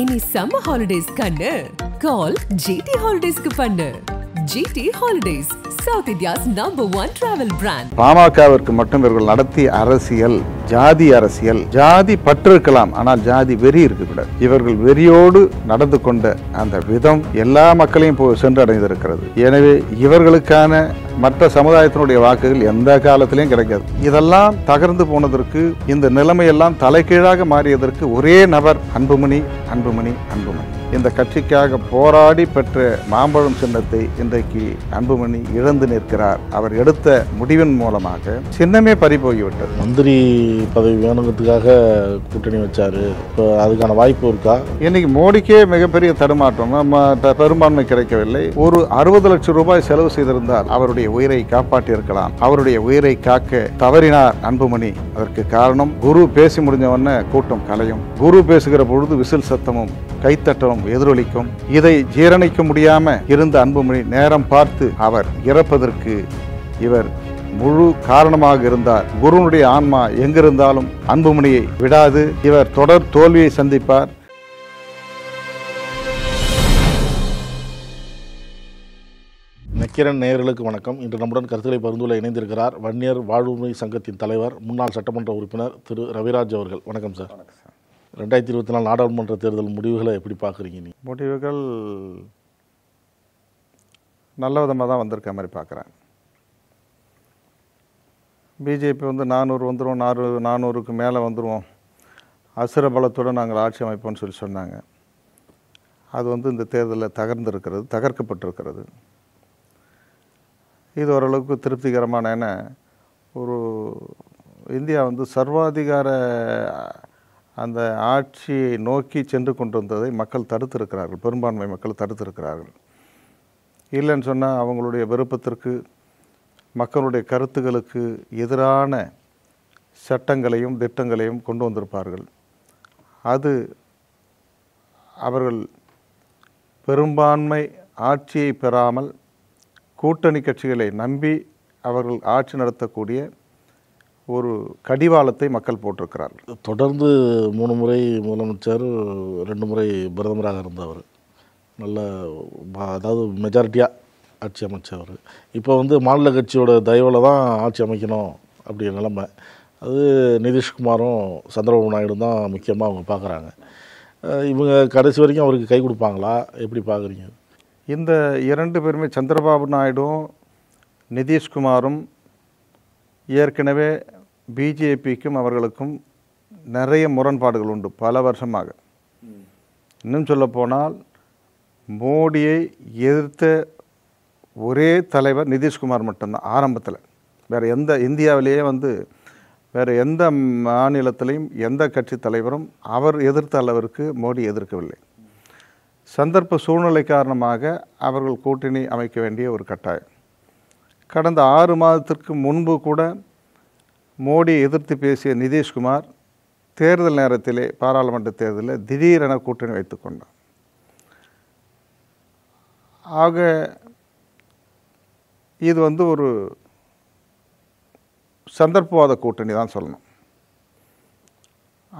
இனி summer holidays கண்ணு கால் GT ஹாலிடேஸ்க்கு பண்ணு GT holidays South India's number one travel brand பாமகவிற்கு மட்டும் இவர்கள் நடத்திய அரசியல் ஜாதி அரசியல் ஜாதி பற்று இருக்கலாம் ஆனால் ஜாதி வெறி இருக்கக்கூடாது இவர்கள் வெறியோடு நடந்து கொண்ட அந்த விதம் எல்லா மக்களையும் சென்று அடைந்திருக்கிறது எனவே இவர்களுக்கான மற்ற சமுதாயத்தினுடைய வாக்குகள் எந்த காலத்திலையும் கிடைக்காது இதெல்லாம் தகர்ந்து போனதற்கு இந்த நிலைமையெல்லாம் தலைகீழாக மாறியதற்கு ஒரே நபர் அன்புமணி அன்புமணி அன்புமணி இந்த கட்சிக்காக போராடி பெற்ற மாம்பழம் சின்னத்தை இன்றைக்கு அன்புமணி இழந்து நிற்கிறார் அவர் எடுத்த முடிவின் மூலமாக சின்னமே பறிபோகிவிட்டது மந்திரி பதவி வேணுங்கிறதுக்காக கூட்டணி வச்சாரு இப்போ அதுக்கான வாய்ப்பு இருக்கா இன்னைக்கு மோடிக்கே மிகப்பெரிய தடுமாற்றம் பெரும்பான்மை கிடைக்கவில்லை ஒரு அறுபது லட்சம் ரூபாய் செலவு செய்திருந்தால் அவருடைய உயிரை காப்பாற்றியிருக்கலாம் அவருடைய உயிரை காக்க தவறினார் அன்புமணி அதற்கு காரணம் குரு பேசி முடிஞ்சவன கூட்டம் கலையும் குரு பேசுகிற பொழுது விசில் சத்தமும் கைத்தட்டமும் பாவம் எதிரொலிக்கும் இதை ஜீரணிக்க முடியாம இருந்த அன்புமணி நேரம் பார்த்து அவர் இறப்பதற்கு இவர் முழு காரணமாக இருந்தார் குருனுடைய ஆன்மா எங்கிருந்தாலும் அன்புமணியை விடாது இவர் தொடர் தோல்வியை சந்திப்பார் நக்கிரன் நேயர்களுக்கு வணக்கம் இன்று நம்முடன் கருத்துக்களை பரிந்துள்ள இணைந்திருக்கிறார் வன்னியர் வாழ்வுரிமை சங்கத்தின் தலைவர் முன்னாள் சட்டமன்ற உறுப்பினர் திரு ரவிராஜ் அவர்கள் வணக்கம் சார் ரெண்டாயிரத்தி இருபத்தி நாலு நாடாளுமன்ற தேர்தல் முடிவுகளை எப்படி பார்க்குறீங்க நீங்கள் முடிவுகள் நல்ல விதமாக தான் வந்திருக்க மாதிரி பார்க்குறேன் பிஜேபி வந்து நானூறு வந்துடும் நானூறு நானூறுக்கு மேலே வந்துடுவோம் அசுர பலத்தோடு நாங்கள் ஆட்சி அமைப்போம்னு சொல்லி சொன்னாங்க அது வந்து இந்த தேர்தலில் தகர்ந்துருக்கிறது தகர்க்கப்பட்டிருக்கிறது இது ஓரளவுக்கு திருப்திகரமான என்ன ஒரு இந்தியா வந்து சர்வாதிகார அந்த ஆட்சியை நோக்கி சென்று கொண்டு வந்ததை மக்கள் தடுத்திருக்கிறார்கள் பெரும்பான்மை மக்கள் தடுத்திருக்கிறார்கள் இல்லைன்னு சொன்னால் அவங்களுடைய விருப்பத்திற்கு மக்களுடைய கருத்துக்களுக்கு எதிரான சட்டங்களையும் திட்டங்களையும் கொண்டு வந்திருப்பார்கள் அது அவர்கள் பெரும்பான்மை ஆட்சியை பெறாமல் கூட்டணி கட்சிகளை நம்பி அவர்கள் ஆட்சி நடத்தக்கூடிய ஒரு கடிவாளத்தை மக்கள் போட்டிருக்கிறார்கள் தொடர்ந்து மூணு முறை முதலமைச்சர் ரெண்டு முறை பிரதமராக இருந்தவர் நல்ல அதாவது மெஜாரிட்டியாக ஆட்சி அமைச்சவர் இப்போ வந்து மாநில கட்சியோட தயவில் தான் ஆட்சி அமைக்கணும் அப்படிங்கிற நிலமை அது நிதிஷ்குமாரும் சந்திரபாபு நாயுடு தான் முக்கியமாக அவங்க பார்க்குறாங்க இவங்க கடைசி வரைக்கும் அவருக்கு கை கொடுப்பாங்களா எப்படி பார்க்குறீங்க இந்த இரண்டு பேருமே சந்திரபாபு நாயுடும் நிதிஷ்குமாரும் ஏற்கனவே பிஜேபிக்கும் அவர்களுக்கும் நிறைய முரண்பாடுகள் உண்டு பல வருஷமாக இன்னும் சொல்லப்போனால் மோடியை எதிர்த்த ஒரே தலைவர் நிதிஷ்குமார் மட்டும்தான் ஆரம்பத்தில் வேறு எந்த இந்தியாவிலேயே வந்து வேறு எந்த மாநிலத்திலையும் எந்த கட்சி தலைவரும் அவர் எதிர்த்த அளவிற்கு மோடி எதிர்க்கவில்லை சந்தர்ப்ப சூழ்நிலை காரணமாக அவர்கள் கூட்டணி அமைக்க வேண்டிய ஒரு கட்டாயம் கடந்த ஆறு மாதத்திற்கு முன்பு கூட மோடியை எதிர்த்து பேசிய நிதிஷ்குமார் தேர்தல் நேரத்திலே பாராளுமன்ற தேர்தலில் திடீரென கூட்டணி வைத்துக்கொண்டார் ஆக இது வந்து ஒரு சந்தர்ப்பவாத கூட்டணி தான் சொல்லணும்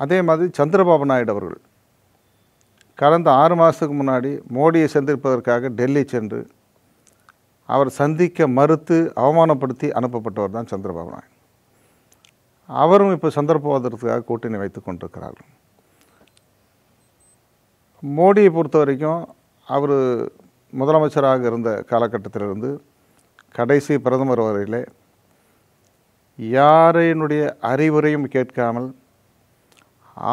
அதே மாதிரி சந்திரபாபு நாயுடு அவர்கள் கடந்த ஆறு மாதத்துக்கு முன்னாடி மோடியை சந்திப்பதற்காக டெல்லி சென்று அவர் சந்திக்க மறுத்து அவமானப்படுத்தி அனுப்பப்பட்டவர் தான் சந்திரபாபு நாயுடு அவரும் இப்போ சந்தர்ப்பவாதத்துக்காக கூட்டணி வைத்து கொண்டிருக்கிறார் மோடியை பொறுத்த வரைக்கும் அவர் முதலமைச்சராக இருந்த காலகட்டத்திலிருந்து கடைசி பிரதமர் வரையிலே யாரையினுடைய அறிவுரையும் கேட்காமல்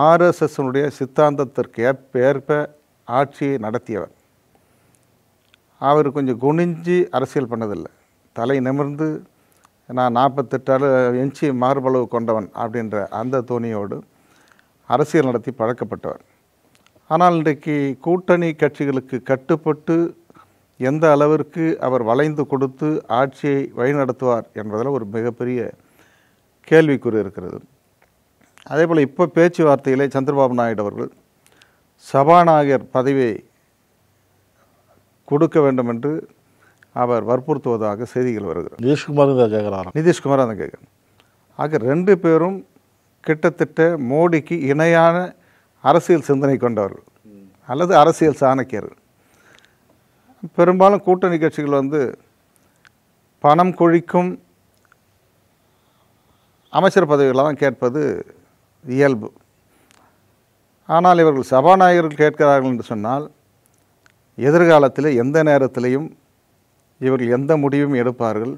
ஆர்எஸ்எஸ்னுடைய சித்தாந்தத்திற்கு ஏற்ப ஆட்சியை நடத்தியவர் அவர் கொஞ்சம் குனிஞ்சு அரசியல் பண்ணதில்லை தலை நிமிர்ந்து நான் நாற்பத்தெட்டாறு இன்ச்சு மார்பளவு கொண்டவன் அப்படின்ற அந்த தோணியோடு அரசியல் நடத்தி பழக்கப்பட்டவர் ஆனால் இன்றைக்கு கூட்டணி கட்சிகளுக்கு கட்டுப்பட்டு எந்த அளவிற்கு அவர் வளைந்து கொடுத்து ஆட்சியை வழிநடத்துவார் என்பதில் ஒரு மிகப்பெரிய கேள்விக்குறி இருக்கிறது அதே போல் இப்போ பேச்சுவார்த்தையிலே சந்திரபாபு நாயுடு அவர்கள் சபாநாயகர் பதவியை கொடுக்க வேண்டும் என்று அவர் வற்புறுத்துவதாக செய்திகள் வருகிறார் நிதிஷ்குமார் தான் கேட்குறாரு நிதிஷ்குமார் தான் கேட்குறேன் ஆக ரெண்டு பேரும் கிட்டத்தட்ட மோடிக்கு இணையான அரசியல் சிந்தனை கொண்டவர்கள் அல்லது அரசியல் சாணக்கியர்கள் பெரும்பாலும் கூட்டணி கட்சிகள் வந்து பணம் கொழிக்கும் அமைச்சர் தான் கேட்பது இயல்பு ஆனால் இவர்கள் சபாநாயகர்கள் கேட்கிறார்கள் என்று சொன்னால் எதிர்காலத்தில் எந்த நேரத்திலையும் இவர்கள் எந்த முடிவும் எடுப்பார்கள்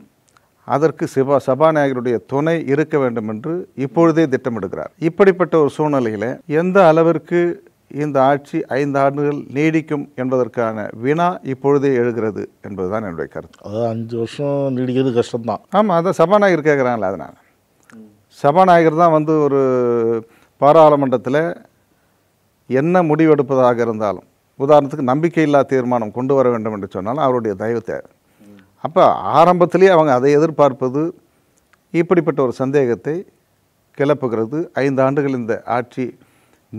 அதற்கு சிவா சபாநாயகருடைய துணை இருக்க வேண்டும் என்று இப்பொழுதே திட்டமிடுகிறார் இப்படிப்பட்ட ஒரு சூழ்நிலையில் எந்த அளவிற்கு இந்த ஆட்சி ஐந்து ஆண்டுகள் நீடிக்கும் என்பதற்கான வினா இப்பொழுதே எழுகிறது என்பதுதான் என்னுடைய கருத்து அதாவது அஞ்சு வருஷம் நீடிக்கிறது கஷ்டம்தான் ஆமாம் அதான் சபாநாயகர் கேட்குறாங்களே அதனால் சபாநாயகர் தான் வந்து ஒரு பாராளுமன்றத்தில் என்ன முடிவெடுப்பதாக இருந்தாலும் உதாரணத்துக்கு நம்பிக்கையில்லா தீர்மானம் கொண்டு வர வேண்டும் என்று சொன்னாலும் அவருடைய தயவு தேவை அப்போ ஆரம்பத்திலே அவங்க அதை எதிர்பார்ப்பது இப்படிப்பட்ட ஒரு சந்தேகத்தை கிளப்புகிறது ஐந்து ஆண்டுகள் இந்த ஆட்சி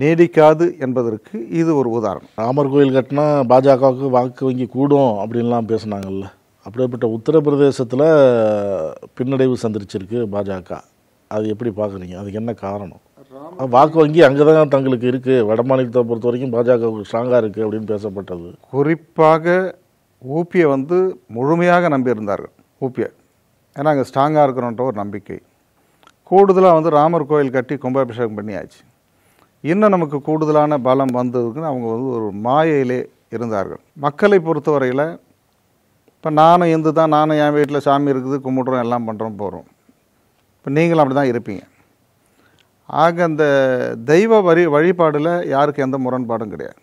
நீடிக்காது என்பதற்கு இது ஒரு உதாரணம் ராமர் கோயில் கட்டினா பாஜகவுக்கு வாக்கு வங்கி கூடும் அப்படின்லாம் பேசுனாங்கல்ல அப்படிப்பட்ட உத்தரப்பிரதேசத்தில் பின்னடைவு சந்திரிச்சிருக்கு பாஜக அது எப்படி பார்க்குறீங்க அதுக்கு என்ன காரணம் வாக்கு வங்கி அங்கே தான் தங்களுக்கு இருக்குது வட மாநிலத்தை பொறுத்த வரைக்கும் பாஜகவுக்கு ஸ்ட்ராங்காக இருக்குது அப்படின்னு பேசப்பட்டது குறிப்பாக ஊப்பியை வந்து முழுமையாக நம்பியிருந்தார்கள் ஊப்பியை ஏன்னா அங்கே ஸ்ட்ராங்காக இருக்கிறோன்ற ஒரு நம்பிக்கை கூடுதலாக வந்து ராமர் கோயில் கட்டி கும்பாபிஷேகம் பண்ணியாச்சு இன்னும் நமக்கு கூடுதலான பலம் வந்ததுக்குன்னு அவங்க வந்து ஒரு மாயையிலே இருந்தார்கள் மக்களை பொறுத்தவரையில் இப்போ நானும் இந்து தான் நானும் என் வீட்டில் சாமி இருக்குது கும்பிட்றோம் எல்லாம் பண்ணுறோம் போகிறோம் இப்போ நீங்களும் அப்படி தான் இருப்பீங்க ஆக அந்த தெய்வ வரி வழிபாடில் யாருக்கு எந்த முரண்பாடும் கிடையாது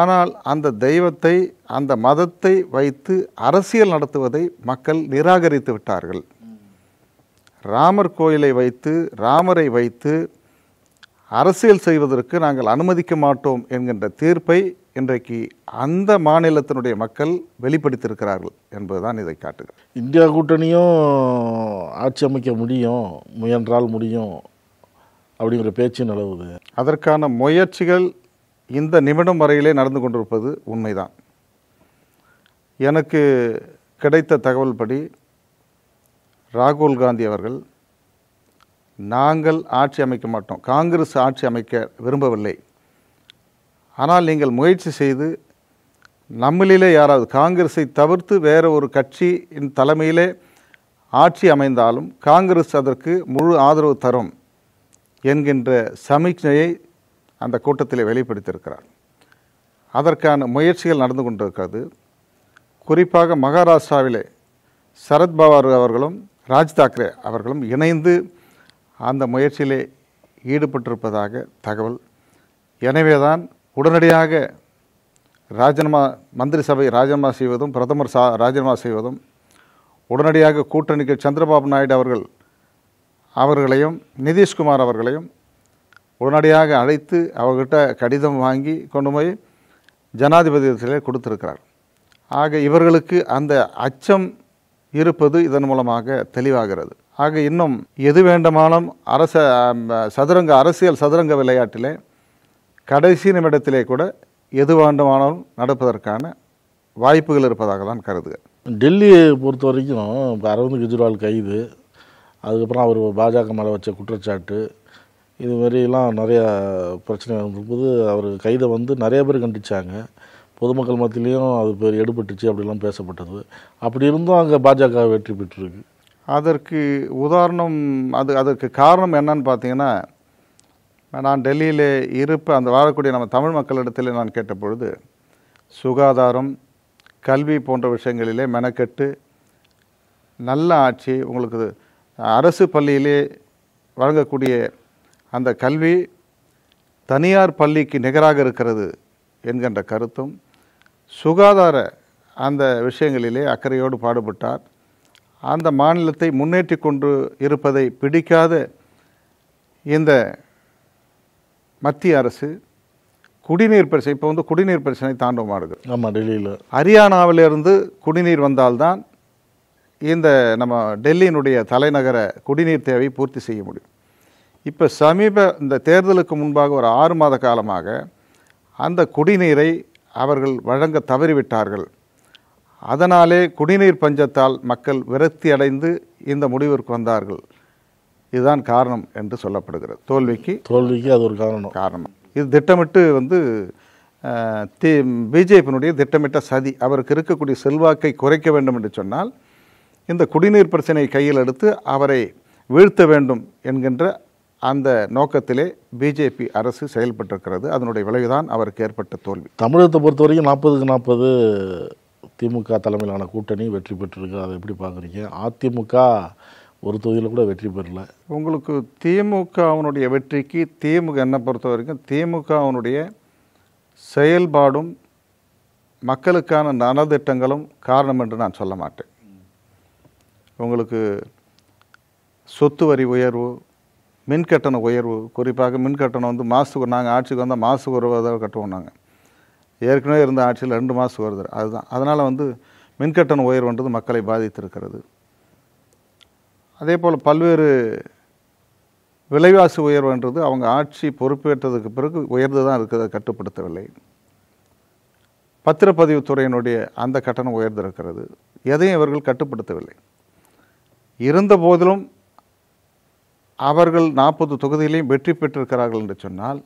ஆனால் அந்த தெய்வத்தை அந்த மதத்தை வைத்து அரசியல் நடத்துவதை மக்கள் நிராகரித்து விட்டார்கள் ராமர் கோயிலை வைத்து ராமரை வைத்து அரசியல் செய்வதற்கு நாங்கள் அனுமதிக்க மாட்டோம் என்கின்ற தீர்ப்பை இன்றைக்கு அந்த மாநிலத்தினுடைய மக்கள் வெளிப்படுத்தியிருக்கிறார்கள் என்பதுதான் இதை காட்டுகிறது இந்தியா கூட்டணியும் ஆட்சி அமைக்க முடியும் முயன்றால் முடியும் அப்படிங்கிற பேச்சு நிலவுது அதற்கான முயற்சிகள் இந்த நிமிடம் வரையிலே நடந்து கொண்டிருப்பது உண்மைதான் எனக்கு கிடைத்த தகவல் படி ராகுல் காந்தி அவர்கள் நாங்கள் ஆட்சி அமைக்க மாட்டோம் காங்கிரஸ் ஆட்சி அமைக்க விரும்பவில்லை ஆனால் நீங்கள் முயற்சி செய்து நம்மளிலே யாராவது காங்கிரஸை தவிர்த்து வேறு ஒரு கட்சியின் தலைமையிலே ஆட்சி அமைந்தாலும் காங்கிரஸ் அதற்கு முழு ஆதரவு தரும் என்கின்ற சமிக்ஞையை அந்த கூட்டத்தில் வெளிப்படுத்தியிருக்கிறார் அதற்கான முயற்சிகள் நடந்து கொண்டிருக்கிறது குறிப்பாக மகாராஷ்டிராவிலே சரத்பவார் அவர்களும் ராஜ் தாக்கரே அவர்களும் இணைந்து அந்த முயற்சியிலே ஈடுபட்டிருப்பதாக தகவல் எனவே தான் உடனடியாக ராஜினாமா மந்திரி சபை ராஜினாமா செய்வதும் பிரதமர் சா ராஜினாமா செய்வதும் உடனடியாக கூட்டணிக்கு சந்திரபாபு நாயுடு அவர்கள் அவர்களையும் நிதிஷ்குமார் அவர்களையும் உடனடியாக அழைத்து அவர்கிட்ட கடிதம் வாங்கி கொண்டு போய் ஜனாதிபதியத்திலே கொடுத்துருக்கிறார் ஆக இவர்களுக்கு அந்த அச்சம் இருப்பது இதன் மூலமாக தெளிவாகிறது ஆக இன்னும் எது வேண்டுமானும் அரச சதுரங்க அரசியல் சதுரங்க விளையாட்டிலே கடைசி நிமிடத்திலே கூட எது வேண்டுமானாலும் நடப்பதற்கான வாய்ப்புகள் இருப்பதாக தான் கருது டெல்லியை பொறுத்த வரைக்கும் இப்போ அரவிந்த் கெஜ்ரிவால் கைது அதுக்கப்புறம் அவர் பாஜக மேலே வச்ச குற்றச்சாட்டு இது வரையெல்லாம் நிறையா பிரச்சனை இருக்கும்போது அவர் கைதை வந்து நிறைய பேர் கண்டித்தாங்க பொதுமக்கள் மத்தியிலையும் அது பேர் எடுபட்டுச்சு அப்படிலாம் பேசப்பட்டது அப்படி இருந்தும் அங்கே பாஜக வெற்றி பெற்றிருக்கு அதற்கு உதாரணம் அது அதற்கு காரணம் என்னன்னு பார்த்தீங்கன்னா நான் டெல்லியில் இருப்ப அந்த வாழக்கூடிய நம்ம தமிழ் மக்களிடத்தில் நான் கேட்ட பொழுது சுகாதாரம் கல்வி போன்ற விஷயங்களிலே மெனக்கெட்டு நல்ல ஆட்சி உங்களுக்கு அரசு பள்ளியிலே வழங்கக்கூடிய அந்த கல்வி தனியார் பள்ளிக்கு நிகராக இருக்கிறது என்கின்ற கருத்தும் சுகாதார அந்த விஷயங்களிலே அக்கறையோடு பாடுபட்டார் அந்த மாநிலத்தை முன்னேற்றி கொண்டு இருப்பதை பிடிக்காத இந்த மத்திய அரசு குடிநீர் பிரச்சனை இப்போ வந்து குடிநீர் பிரச்சனை தாண்டவமாடுது ஆமாம் டெல்லியில் ஹரியானாவிலிருந்து குடிநீர் வந்தால்தான் இந்த நம்ம டெல்லியினுடைய தலைநகர குடிநீர் தேவை பூர்த்தி செய்ய முடியும் இப்போ சமீப இந்த தேர்தலுக்கு முன்பாக ஒரு ஆறு மாத காலமாக அந்த குடிநீரை அவர்கள் வழங்க தவறிவிட்டார்கள் அதனாலே குடிநீர் பஞ்சத்தால் மக்கள் விரக்தி அடைந்து இந்த முடிவிற்கு வந்தார்கள் இதுதான் காரணம் என்று சொல்லப்படுகிறது தோல்விக்கு தோல்விக்கு அது ஒரு காரணம் காரணம் இது திட்டமிட்டு வந்து தி பிஜேபியினுடைய திட்டமிட்ட சதி அவருக்கு இருக்கக்கூடிய செல்வாக்கை குறைக்க வேண்டும் என்று சொன்னால் இந்த குடிநீர் பிரச்சனையை கையில் எடுத்து அவரை வீழ்த்த வேண்டும் என்கின்ற அந்த நோக்கத்திலே பிஜேபி அரசு செயல்பட்டிருக்கிறது அதனுடைய விளைவுதான் அவருக்கு ஏற்பட்ட தோல்வி தமிழகத்தை பொறுத்த வரைக்கும் நாற்பதுக்கு நாற்பது திமுக தலைமையிலான கூட்டணி வெற்றி பெற்றிருக்கு அதை எப்படி பார்க்குறீங்க அதிமுக ஒரு தொகுதியில் கூட வெற்றி பெறல உங்களுக்கு திமுக அவனுடைய வெற்றிக்கு திமுக என்னை பொறுத்த வரைக்கும் திமுக அவனுடைய செயல்பாடும் மக்களுக்கான நலத்திட்டங்களும் காரணம் என்று நான் சொல்ல மாட்டேன் உங்களுக்கு சொத்து வரி உயர்வு மின்கட்டண உயர்வு குறிப்பாக மின்கட்டணம் வந்து மாதத்துக்கு நாங்கள் ஆட்சிக்கு வந்தால் மாதத்துக்கு ஒரு தடவை கட்டுவோம் நாங்கள் ஏற்கனவே இருந்த ஆட்சியில் ரெண்டு மாதத்துக்கு வருது அதுதான் அதனால் வந்து மின்கட்டண உயர்வுன்றது மக்களை பாதித்திருக்கிறது அதே போல் பல்வேறு விலைவாசி உயர்வுன்றது அவங்க ஆட்சி பொறுப்பேற்றதுக்கு பிறகு உயர்ந்து தான் இருக்கிறத கட்டுப்படுத்தவில்லை பத்திரப்பதிவு துறையினுடைய அந்த கட்டணம் உயர்ந்திருக்கிறது எதையும் இவர்கள் கட்டுப்படுத்தவில்லை இருந்த போதிலும் அவர்கள் நாற்பது தொகுதியிலையும் வெற்றி பெற்றிருக்கிறார்கள் என்று சொன்னால்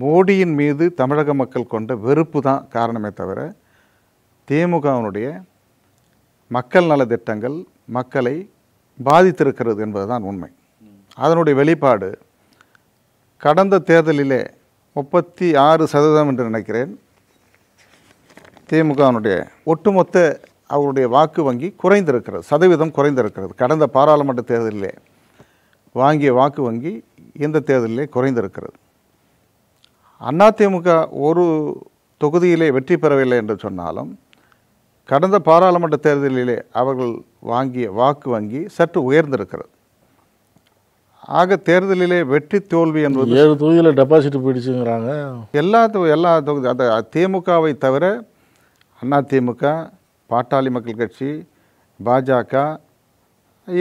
மோடியின் மீது தமிழக மக்கள் கொண்ட வெறுப்பு தான் காரணமே தவிர திமுகவினுடைய மக்கள் நலத்திட்டங்கள் மக்களை பாதித்திருக்கிறது என்பதுதான் உண்மை அதனுடைய வெளிப்பாடு கடந்த தேர்தலிலே முப்பத்தி ஆறு சதவீதம் என்று நினைக்கிறேன் திமுகவினுடைய ஒட்டுமொத்த அவருடைய வாக்கு வங்கி குறைந்திருக்கிறது சதவீதம் குறைந்திருக்கிறது கடந்த பாராளுமன்ற தேர்தலிலே வாங்கிய வாக்கு வங்கி இந்த தேர்தலிலே குறைந்திருக்கிறது அதிமுக ஒரு தொகுதியிலே வெற்றி பெறவில்லை என்று சொன்னாலும் கடந்த பாராளுமன்ற தேர்தலிலே அவர்கள் வாங்கிய வாக்கு வங்கி சற்று உயர்ந்திருக்கிறது ஆக தேர்தலிலே வெற்றி தோல்வி என்பது ஏழு தொகுதியில் டெபாசிட் போயிடுச்சுங்கிறாங்க எல்லா எல்லா தொகுதி அந்த திமுகவை தவிர அதிமுக பாட்டாளி மக்கள் கட்சி பாஜக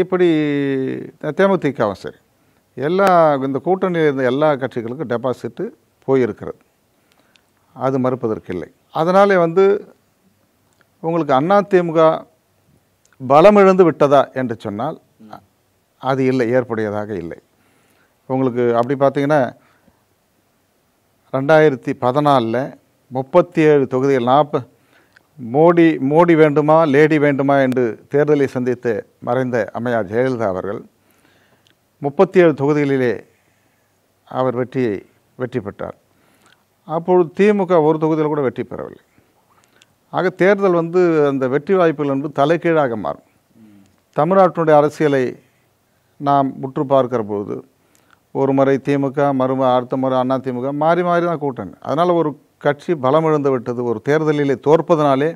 இப்படி தேமுதிகவும் சரி எல்லா இந்த கூட்டணியில் இருந்த எல்லா கட்சிகளுக்கும் டெபாசிட்டு போயிருக்கிறது அது மறுப்பதற்கு இல்லை அதனாலே வந்து உங்களுக்கு அதிமுக பலமிழந்து விட்டதா என்று சொன்னால் அது இல்லை ஏற்புடையதாக இல்லை உங்களுக்கு அப்படி பார்த்தீங்கன்னா ரெண்டாயிரத்தி பதினாலில் முப்பத்தி ஏழு தொகுதிகள் நாற்பது மோடி மோடி வேண்டுமா லேடி வேண்டுமா என்று தேர்தலை சந்தித்து மறைந்த அம்மையார் ஜெயலலிதா அவர்கள் முப்பத்தி ஏழு தொகுதிகளிலே அவர் வெற்றியை வெற்றி பெற்றார் அப்பொழுது திமுக ஒரு தொகுதியில் கூட வெற்றி பெறவில்லை ஆக தேர்தல் வந்து அந்த வெற்றி வாய்ப்புகள் என்பது தலைகீழாக மாறும் தமிழ்நாட்டினுடைய அரசியலை நாம் உற்று பார்க்கிற பொழுது ஒரு முறை திமுக மறுமுறை அடுத்த முறை அதிமுக மாறி மாறி தான் கூட்டணி அதனால் ஒரு கட்சி பலமிழந்து விட்டது ஒரு தேர்தலிலே தோற்பதனாலே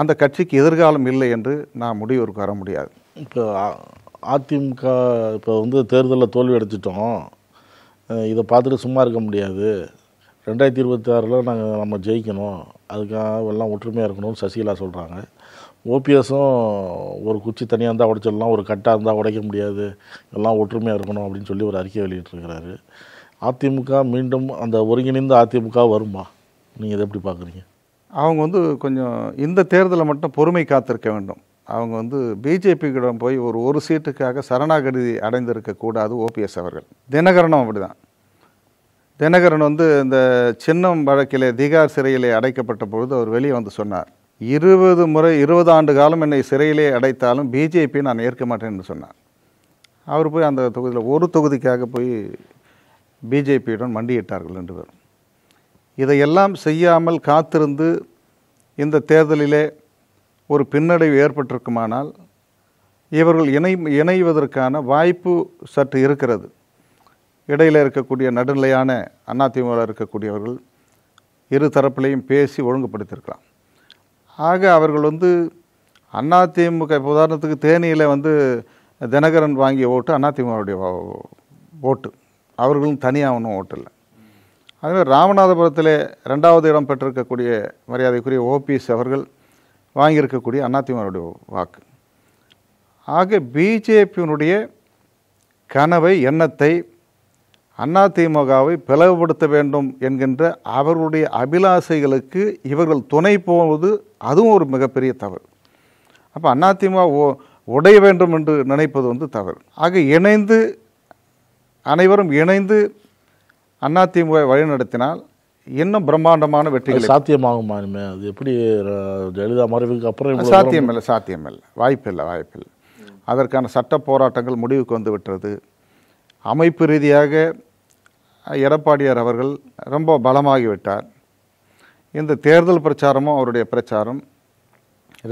அந்த கட்சிக்கு எதிர்காலம் இல்லை என்று நான் முடிவுக்கு வர முடியாது இப்போ அதிமுக இப்போ வந்து தேர்தலில் தோல்வி அடைச்சிட்டோம் இதை பார்த்துட்டு சும்மா இருக்க முடியாது ரெண்டாயிரத்தி இருபத்தி ஆறில் நாங்கள் நம்ம ஜெயிக்கணும் அதுக்காக எல்லாம் ஒற்றுமையாக இருக்கணும்னு சசிகலா சொல்கிறாங்க ஓபிஎஸும் ஒரு குச்சி தனியாக இருந்தால் உடைச்சிடலாம் ஒரு கட்டாக இருந்தால் உடைக்க முடியாது எல்லாம் ஒற்றுமையாக இருக்கணும் அப்படின்னு சொல்லி ஒரு அறிக்கை வெளியிட்டிருக்கிறாரு அதிமுக மீண்டும் அந்த ஒருங்கிணைந்த அதிமுக வருமா நீங்கள் இதை எப்படி பார்க்குறீங்க அவங்க வந்து கொஞ்சம் இந்த தேர்தலை மட்டும் பொறுமை காத்திருக்க வேண்டும் அவங்க வந்து பிஜேபிக்கிடம் போய் ஒரு ஒரு சீட்டுக்காக சரணாகதி அடைந்திருக்கக்கூடாது ஓபிஎஸ் அவர்கள் தினகரனும் அப்படி தான் தினகரன் வந்து இந்த சின்னம் வழக்கிலே திகார் சிறையிலே அடைக்கப்பட்ட பொழுது அவர் வெளியே வந்து சொன்னார் இருபது முறை இருபது ஆண்டு காலம் என்னை சிறையிலே அடைத்தாலும் பிஜேபி நான் ஏற்க மாட்டேன் என்று சொன்னார் அவர் போய் அந்த தொகுதியில் ஒரு தொகுதிக்காக போய் பிஜேபியுடன் மண்டியிட்டார்கள் ரெண்டு பேரும் இதையெல்லாம் செய்யாமல் காத்திருந்து இந்த தேர்தலிலே ஒரு பின்னடைவு ஏற்பட்டிருக்குமானால் இவர்கள் இணை இணைவதற்கான வாய்ப்பு சற்று இருக்கிறது இடையில் இருக்கக்கூடிய நடுநிலையான அதிமுக இருக்கக்கூடியவர்கள் இரு தரப்பிலையும் பேசி ஒழுங்குபடுத்தியிருக்கலாம் ஆக அவர்கள் வந்து அதிமுக இப்போ உதாரணத்துக்கு தேனியில் வந்து தினகரன் வாங்கிய ஓட்டு அதிமுகவுடைய ஓட்டு அவர்களும் தனியாக ஒன்றும் ஓட்டலை அதுமாதிரி ராமநாதபுரத்தில் ரெண்டாவது இடம் பெற்றிருக்கக்கூடிய மரியாதைக்குரிய ஓபிஎஸ் அவர்கள் வாங்கியிருக்கக்கூடிய அதிமுகவுடைய வாக்கு ஆக பிஜேபியினுடைய கனவை எண்ணத்தை அதிமுகவை பிளவுபடுத்த வேண்டும் என்கின்ற அவர்களுடைய அபிலாசைகளுக்கு இவர்கள் துணை போவது அதுவும் ஒரு மிகப்பெரிய தவறு அப்போ அதிமுக உடைய வேண்டும் என்று நினைப்பது வந்து தவறு ஆக இணைந்து அனைவரும் இணைந்து அதிமுக வழிநடத்தினால் இன்னும் பிரம்மாண்டமான வெற்றிகள் சாத்தியமாகுமானுமே அது எப்படி ஜெயலலிதா மறைவுக்கு அப்புறம் சாத்தியம் இல்லை சாத்தியம் இல்லை வாய்ப்பில்லை வாய்ப்பில்லை அதற்கான சட்ட போராட்டங்கள் முடிவுக்கு வந்து விட்டது அமைப்பு ரீதியாக எடப்பாடியார் அவர்கள் ரொம்ப பலமாகிவிட்டார் இந்த தேர்தல் பிரச்சாரமும் அவருடைய பிரச்சாரம்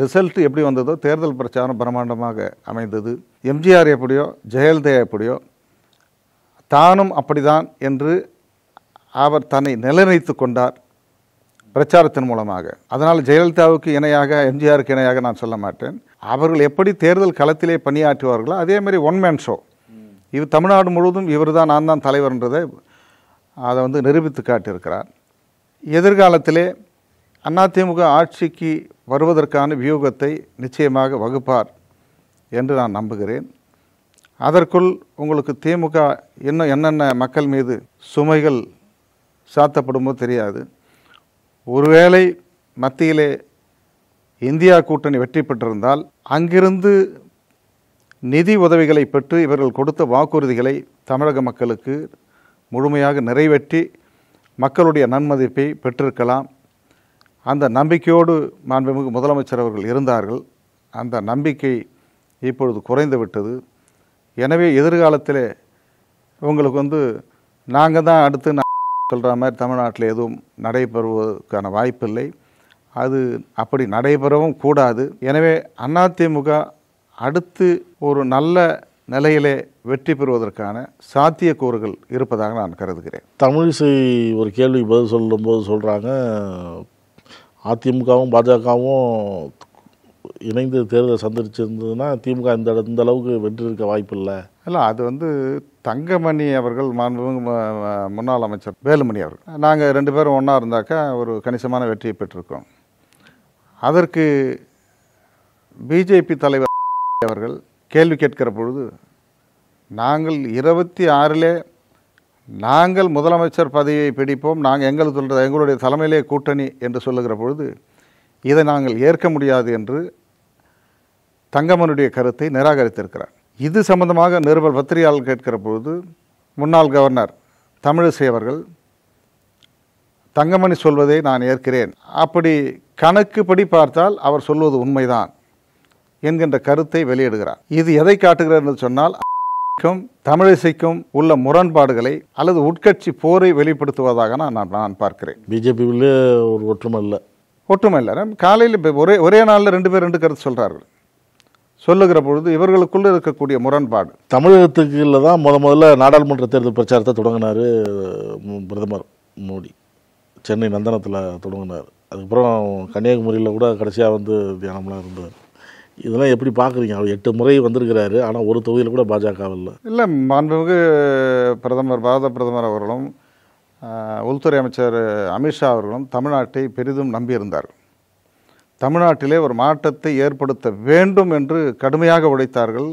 ரிசல்ட் எப்படி வந்ததோ தேர்தல் பிரச்சாரம் பிரமாண்டமாக அமைந்தது எம்ஜிஆர் எப்படியோ ஜெயலலிதா எப்படியோ தானும் அப்படிதான் என்று அவர் தன்னை நிலைநிறுத்து கொண்டார் பிரச்சாரத்தின் மூலமாக அதனால் ஜெயலலிதாவுக்கு இணையாக எம்ஜிஆருக்கு இணையாக நான் சொல்ல மாட்டேன் அவர்கள் எப்படி தேர்தல் களத்திலே பணியாற்றுவார்களோ அதேமாதிரி ஒன் மேன் ஷோ இது தமிழ்நாடு முழுவதும் இவர் தான் நான் தான் தலைவர்ன்றதை அதை வந்து நிரூபித்து காட்டியிருக்கிறார் எதிர்காலத்திலே அதிமுக ஆட்சிக்கு வருவதற்கான வியூகத்தை நிச்சயமாக வகுப்பார் என்று நான் நம்புகிறேன் அதற்குள் உங்களுக்கு திமுக இன்னும் என்னென்ன மக்கள் மீது சுமைகள் சாத்தப்படுமோ தெரியாது ஒருவேளை மத்தியிலே இந்தியா கூட்டணி வெற்றி பெற்றிருந்தால் அங்கிருந்து நிதி உதவிகளை பெற்று இவர்கள் கொடுத்த வாக்குறுதிகளை தமிழக மக்களுக்கு முழுமையாக நிறைவேற்றி மக்களுடைய நன்மதிப்பை பெற்றிருக்கலாம் அந்த நம்பிக்கையோடு மாண்புமிகு முதலமைச்சர் அவர்கள் இருந்தார்கள் அந்த நம்பிக்கை இப்பொழுது குறைந்துவிட்டது எனவே எதிர்காலத்தில் உங்களுக்கு வந்து நாங்கள் தான் அடுத்து சொல்கிற மாதிரி தமிழ்நாட்டில் எதுவும் நடைபெறுவதற்கான வாய்ப்பில்லை அது அப்படி நடைபெறவும் கூடாது எனவே அதிமுக அடுத்து ஒரு நல்ல நிலையிலே வெற்றி பெறுவதற்கான சாத்தியக்கூறுகள் இருப்பதாக நான் கருதுகிறேன் தமிழிசை ஒரு கேள்விக்கு பதில் சொல்லும்போது சொல்கிறாங்க அதிமுகவும் பாஜகவும் இணைந்து தேர்தலை சந்திச்சிருந்ததுன்னா திமுக இந்த இந்த அளவுக்கு வென்றிருக்க வாய்ப்பு இல்லை இல்லை அது வந்து தங்கமணி அவர்கள் முன்னாள் அமைச்சர் வேலுமணி அவர்கள் நாங்கள் ரெண்டு பேரும் ஒன்றா இருந்தாக்கா ஒரு கணிசமான வெற்றியை பெற்றிருக்கோம் அதற்கு பிஜேபி தலைவர் அவர்கள் கேள்வி கேட்கிற பொழுது நாங்கள் இருபத்தி ஆறிலே நாங்கள் முதலமைச்சர் பதவியை பிடிப்போம் நாங்கள் எங்களுக்கு எங்களுடைய தலைமையிலே கூட்டணி என்று சொல்லுகிற பொழுது இதை நாங்கள் ஏற்க முடியாது என்று தங்கமனுடைய கருத்தை நிராகரித்திருக்கிறார் இது சம்பந்தமாக நிருபர் பத்திரிகையாளர் கேட்கிற பொழுது முன்னாள் கவர்னர் தமிழிசை அவர்கள் தங்கமணி சொல்வதை நான் ஏற்கிறேன் அப்படி கணக்குப்படி பார்த்தால் அவர் சொல்வது உண்மைதான் என்கின்ற கருத்தை வெளியிடுகிறார் இது எதை காட்டுகிறார் என்று சொன்னால் தமிழிசைக்கும் உள்ள முரண்பாடுகளை அல்லது உட்கட்சி போரை வெளிப்படுத்துவதாக நான் நான் பார்க்கிறேன் பிஜேபியிலே ஒரு ஒற்றுமை இல்லை ஒற்றுமை இல்லை காலையில் ஒரே ஒரே நாளில் ரெண்டு பேர் ரெண்டு கருத்து சொல்கிறார்கள் சொல்லுகிற பொழுது இவர்களுக்குள்ள இருக்கக்கூடிய முரண்பாடு தமிழகத்துக்குள்ள தான் முத முதல்ல நாடாளுமன்ற தேர்தல் பிரச்சாரத்தை தொடங்கினார் பிரதமர் மோடி சென்னை நந்தனத்தில் தொடங்கினார் அதுக்கப்புறம் கன்னியாகுமரியில் கூட கடைசியாக வந்து தியானம்லாம் இருந்தார் இதெல்லாம் எப்படி பார்க்குறீங்க அவர் எட்டு முறை வந்திருக்கிறாரு ஆனால் ஒரு தொகுதியில் கூட பாஜக இல்லை இல்லை மாண்புமிகு பிரதமர் பாரத பிரதமர் அவர்களும் உள்துறை அமைச்சர் அமித்ஷா அவர்களும் தமிழ்நாட்டை பெரிதும் நம்பியிருந்தார்கள் தமிழ்நாட்டிலே ஒரு மாற்றத்தை ஏற்படுத்த வேண்டும் என்று கடுமையாக உழைத்தார்கள்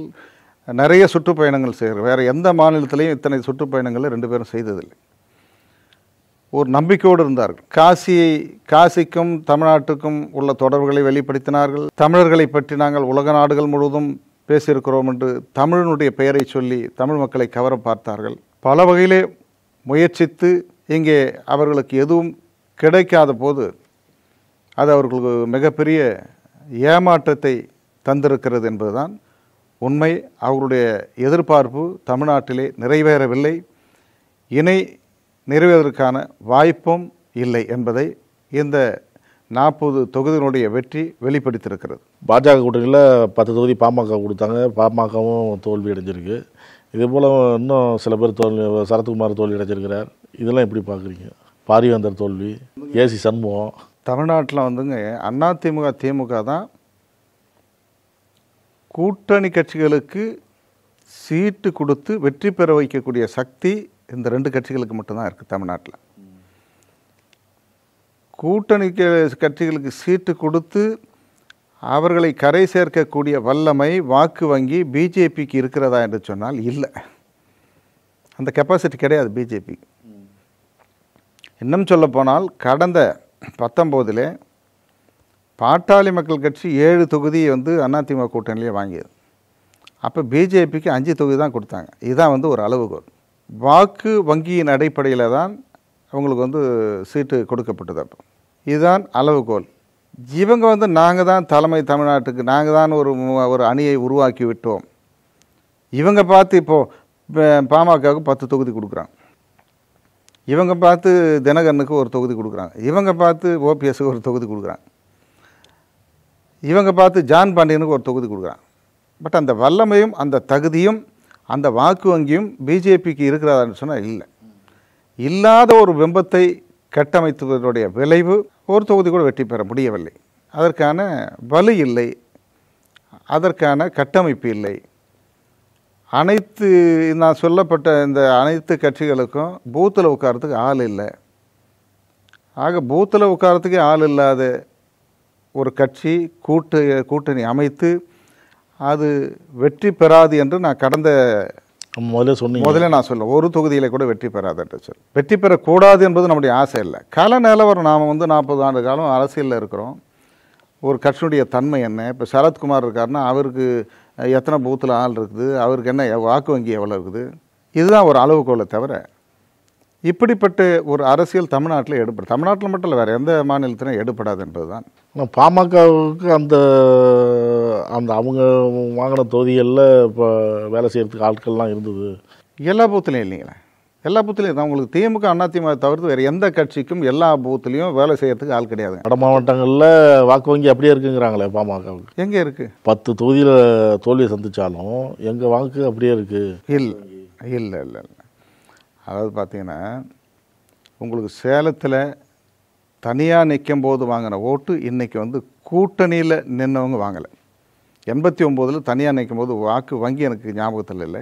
நிறைய சுற்றுப்பயணங்கள் செய்கிற வேறு எந்த மாநிலத்திலையும் இத்தனை சுற்றுப்பயணங்களை ரெண்டு பேரும் செய்ததில்லை ஒரு நம்பிக்கையோடு இருந்தார்கள் காசியை காசிக்கும் தமிழ்நாட்டுக்கும் உள்ள தொடர்புகளை வெளிப்படுத்தினார்கள் தமிழர்களை பற்றி நாங்கள் உலக நாடுகள் முழுவதும் பேசியிருக்கிறோம் என்று தமிழனுடைய பெயரை சொல்லி தமிழ் மக்களை கவர பார்த்தார்கள் பல வகையிலே முயற்சித்து இங்கே அவர்களுக்கு எதுவும் கிடைக்காத போது அது அவர்களுக்கு மிகப்பெரிய ஏமாற்றத்தை தந்திருக்கிறது என்பதுதான் உண்மை அவர்களுடைய எதிர்பார்ப்பு தமிழ்நாட்டிலே நிறைவேறவில்லை இணை நிறைவேறதற்கான வாய்ப்பும் இல்லை என்பதை இந்த நாற்பது தொகுதிகளுடைய வெற்றி வெளிப்படுத்தியிருக்கிறது பாஜக கூட்டணியில் பத்து தொகுதி பாமக கொடுத்தாங்க பாமகவும் தோல்வி அடைஞ்சிருக்கு இதே போல் இன்னும் சில பேர் தோல்வி சரத்குமார் தோல்வி அடைஞ்சிருக்கிறார் இதெல்லாம் எப்படி பார்க்குறீங்க பாரிவேந்தர் தோல்வி ஏசி சண்முகம் தமிழ்நாட்டில் வந்துங்க அண்ணா திமுக தான் கூட்டணி கட்சிகளுக்கு சீட்டு கொடுத்து வெற்றி பெற வைக்கக்கூடிய சக்தி இந்த ரெண்டு கட்சிகளுக்கு மட்டும்தான் இருக்குது தமிழ்நாட்டில் கூட்டணி கட்சிகளுக்கு சீட்டு கொடுத்து அவர்களை கரை சேர்க்கக்கூடிய வல்லமை வாக்கு வங்கி பிஜேபிக்கு இருக்கிறதா என்று சொன்னால் இல்லை அந்த கெப்பாசிட்டி கிடையாது பிஜேபிக்கு இன்னும் சொல்லப்போனால் கடந்த பத்தொம்போதில் பாட்டாளி மக்கள் கட்சி ஏழு தொகுதியை வந்து அதிமுக கூட்டணியிலே வாங்கியது அப்போ பிஜேபிக்கு அஞ்சு தொகுதி தான் கொடுத்தாங்க இதுதான் வந்து ஒரு அளவுகோல் வாக்கு வங்கியின் அடிப்படையில் தான் அவங்களுக்கு வந்து சீட்டு கொடுக்கப்பட்டது அப்போ இதுதான் அளவுகோல் இவங்க வந்து நாங்கள் தான் தலைமை தமிழ்நாட்டுக்கு நாங்கள் தான் ஒரு ஒரு அணியை உருவாக்கி விட்டோம் இவங்க பார்த்து இப்போது பாமகவுக்கு பத்து தொகுதி கொடுக்குறாங்க இவங்க பார்த்து தினகரனுக்கு ஒரு தொகுதி கொடுக்குறாங்க இவங்க பார்த்து ஓபிஎஸ்க்கு ஒரு தொகுதி கொடுக்குறாங்க இவங்க பார்த்து ஜான் பாண்டியனுக்கு ஒரு தொகுதி கொடுக்குறாங்க பட் அந்த வல்லமையும் அந்த தகுதியும் அந்த வாக்கு வங்கியும் பிஜேபிக்கு இருக்கிறதான்னு சொன்னால் இல்லை இல்லாத ஒரு பிம்பத்தை கட்டமைத்ததனுடைய விளைவு ஒரு தொகுதி கூட வெற்றி பெற முடியவில்லை அதற்கான வலு இல்லை அதற்கான கட்டமைப்பு இல்லை அனைத்து நான் சொல்லப்பட்ட இந்த அனைத்து கட்சிகளுக்கும் பூத்தில் உட்காரத்துக்கு ஆள் இல்லை ஆக பூத்தில் உட்காரத்துக்கே ஆள் இல்லாத ஒரு கட்சி கூட்டு கூட்டணி அமைத்து அது வெற்றி பெறாது என்று நான் கடந்த முதல்ல சொன்னேன் முதல்ல நான் சொல்ல ஒரு தொகுதியில் கூட வெற்றி பெறாது என்று சொல் வெற்றி பெறக்கூடாது என்பது நம்முடைய ஆசை இல்லை கல நிலவரம் நாம் வந்து நாற்பது ஆண்டு காலம் அரசியலில் இருக்கிறோம் ஒரு கட்சியினுடைய தன்மை என்ன இப்போ சரத்குமார் இருக்காருன்னா அவருக்கு எத்தனை பூத்தில் ஆள் இருக்குது அவருக்கு என்ன வாக்கு வங்கி எவ்வளோ இருக்குது இதுதான் ஒரு அளவுகோலை தவிர இப்படிப்பட்ட ஒரு அரசியல் தமிழ்நாட்டில் எடுப்படும் தமிழ்நாட்டில் மட்டும் இல்லை வேறு எந்த மாநிலத்திலும் எடுப்படாது என்பது தான் பாமகவுக்கு அந்த அந்த அவங்க வாங்கின தொகுதிகளில் இப்போ வேலை செய்கிறதுக்கு ஆட்கள்லாம் இருந்தது எல்லா பூத்துலையும் இல்லைங்களே எல்லா பூத்துலையும் தான் உங்களுக்கு திமுக அதிமுக தவிர்த்து வேறு எந்த கட்சிக்கும் எல்லா பூத்துலையும் வேலை செய்கிறதுக்கு ஆள் கிடையாது வட மாவட்டங்களில் வாக்கு வங்கி அப்படியே இருக்குங்கிறாங்களே பாமகவுக்கு எங்கே இருக்குது பத்து தொகுதியில் தோல்வியை சந்தித்தாலும் எங்கள் வாக்கு அப்படியே இருக்குது இல்லை இல்லை இல்லை இல்லை அதாவது பார்த்தீங்கன்னா உங்களுக்கு சேலத்தில் தனியாக நிற்கும் போது வாங்கின ஓட்டு இன்றைக்கி வந்து கூட்டணியில் நின்றவங்க வாங்கலை எண்பத்தி ஒம்போதில் தனியாக நிற்கும் போது வாக்கு வங்கி எனக்கு ஞாபகத்தில் இல்லை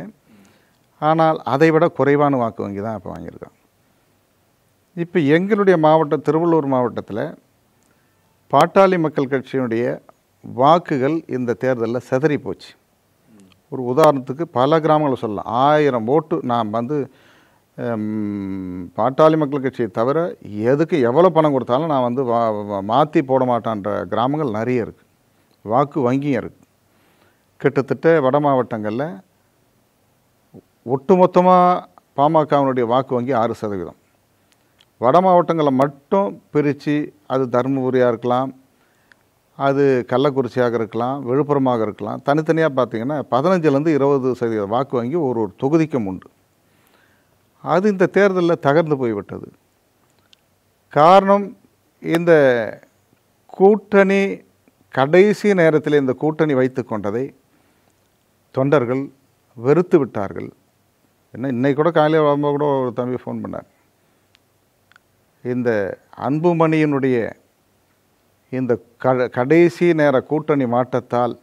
ஆனால் அதை விட குறைவான வாக்கு வங்கி தான் இப்போ வாங்கியிருக்கோம் இப்போ எங்களுடைய மாவட்டம் திருவள்ளூர் மாவட்டத்தில் பாட்டாளி மக்கள் கட்சியினுடைய வாக்குகள் இந்த தேர்தலில் செதறி போச்சு ஒரு உதாரணத்துக்கு பல கிராமங்களை சொல்லலாம் ஆயிரம் ஓட்டு நாம் வந்து பாட்டாளி மக்கள் கட்சியை தவிர எதுக்கு எவ்வளோ பணம் கொடுத்தாலும் நான் வந்து வா மாற்றி போட மாட்டான்ற கிராமங்கள் நிறைய இருக்குது வாக்கு வங்கியும் இருக்குது கிட்டத்தட்ட வட மாவட்டங்களில் ஒட்டுமொத்தமாக பாமகவினுடைய வாக்கு வங்கி ஆறு சதவீதம் வட மாவட்டங்களை மட்டும் பிரித்து அது தருமபுரியாக இருக்கலாம் அது கள்ளக்குறிச்சியாக இருக்கலாம் விழுப்புரமாக இருக்கலாம் தனித்தனியாக பார்த்திங்கன்னா பதினஞ்சுலேருந்து இருபது சதவீத வாக்கு வங்கி ஒரு ஒரு தொகுதிக்கும் உண்டு அது இந்த தேர்தலில் தகர்ந்து போய்விட்டது காரணம் இந்த கூட்டணி கடைசி நேரத்தில் இந்த கூட்டணி வைத்து கொண்டதை தொண்டர்கள் வெறுத்து விட்டார்கள் என்ன இன்றைக்கி கூட காலையில் வரும்போது கூட ஒரு தம்பி ஃபோன் பண்ணார் இந்த அன்புமணியினுடைய இந்த க கடைசி நேர கூட்டணி மாற்றத்தால்